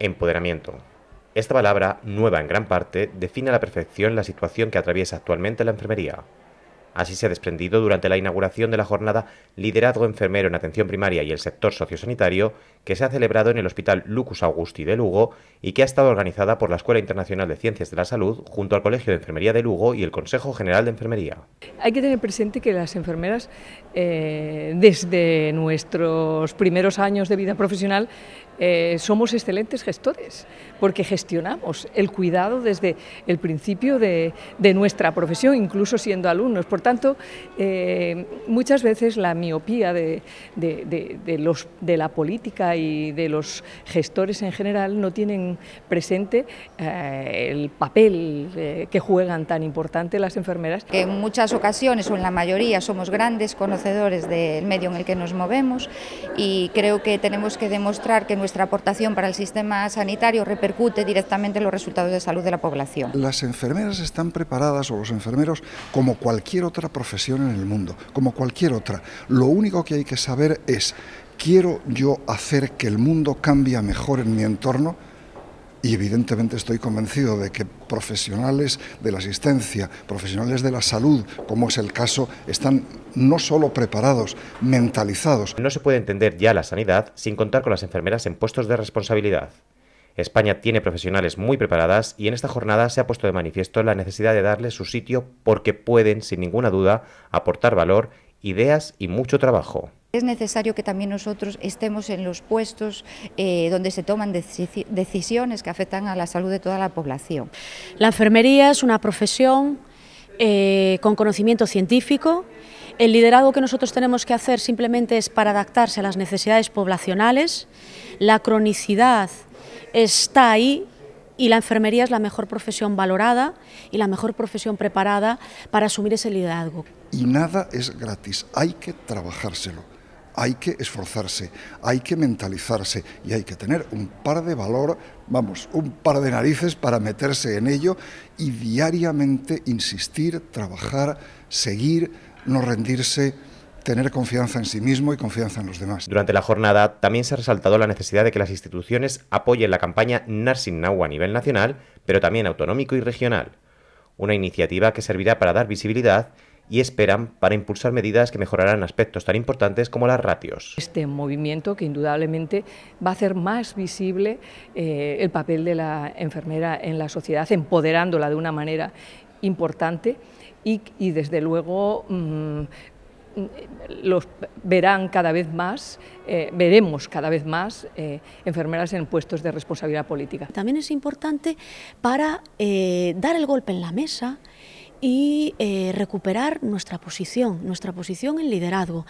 Empoderamiento. Esta palabra, nueva en gran parte, define a la perfección la situación que atraviesa actualmente la enfermería. Así se ha desprendido durante la inauguración de la jornada Liderazgo Enfermero en Atención Primaria y el Sector Sociosanitario, que se ha celebrado en el Hospital Lucus Augusti de Lugo y que ha estado organizada por la Escuela Internacional de Ciencias de la Salud junto al Colegio de Enfermería de Lugo y el Consejo General de Enfermería. Hay que tener presente que las enfermeras eh, desde nuestros primeros años de vida profesional eh, somos excelentes gestores, porque gestionamos el cuidado desde el principio de, nuestra profesión, incluso siendo alumnos. Por tanto, eh, muchas veces la miopía de, la política y de los gestores en general no tienen presente el papel que juegan tan importante las enfermeras. En muchas ocasiones, o en la mayoría, somos grandes conocedores del medio en el que nos movemos y creo que tenemos que demostrar que nuestra aportación para el sistema sanitario repercute directamente en los resultados de salud de la población. Las enfermeras están preparadas o los enfermeros como cualquier otra profesión en el mundo, como cualquier otra. Lo único que hay que saber es, ¿quiero yo hacer que el mundo cambie mejor en mi entorno? y evidentemente estoy convencido de que profesionales de la asistencia, profesionales de la salud, como es el caso, están no solo preparados, mentalizados. No se puede entender ya la sanidad sin contar con las enfermeras en puestos de responsabilidad. España tiene profesionales muy preparadas y en esta jornada se ha puesto de manifiesto la necesidad de darles su sitio porque pueden, sin ninguna duda, aportar valor, ideas y mucho trabajo. Es necesario que también nosotros estemos en los puestos eh, donde se toman decisiones que afectan a la salud de toda la población. La enfermería es una profesión eh, con conocimiento científico. El liderazgo que nosotros tenemos que hacer simplemente es para adaptarse a las necesidades poblacionales. La cronicidad está ahí y la enfermería es la mejor profesión valorada y la mejor profesión preparada para asumir ese liderazgo. Y nada es gratis, hay que trabajárselo hay que esforzarse, hay que mentalizarse y hay que tener un par de valor, vamos, un par de narices para meterse en ello y diariamente insistir, trabajar, seguir, no rendirse tener confianza en sí mismo y confianza en los demás. Durante la jornada también se ha resaltado la necesidad de que las instituciones apoyen la campaña Nursing a nivel nacional, pero también autonómico y regional, una iniciativa que servirá para dar visibilidad y esperan para impulsar medidas que mejorarán aspectos tan importantes como las ratios. Este movimiento que indudablemente va a hacer más visible eh, el papel de la enfermera en la sociedad, empoderándola de una manera importante y, desde luego mm, los verán cada vez más, eh, veremos cada vez más eh, enfermeras en puestos de responsabilidad política. También es importante para dar el golpe en la mesa y eh, recuperar nuestra posición, nuestra posición en liderazgo,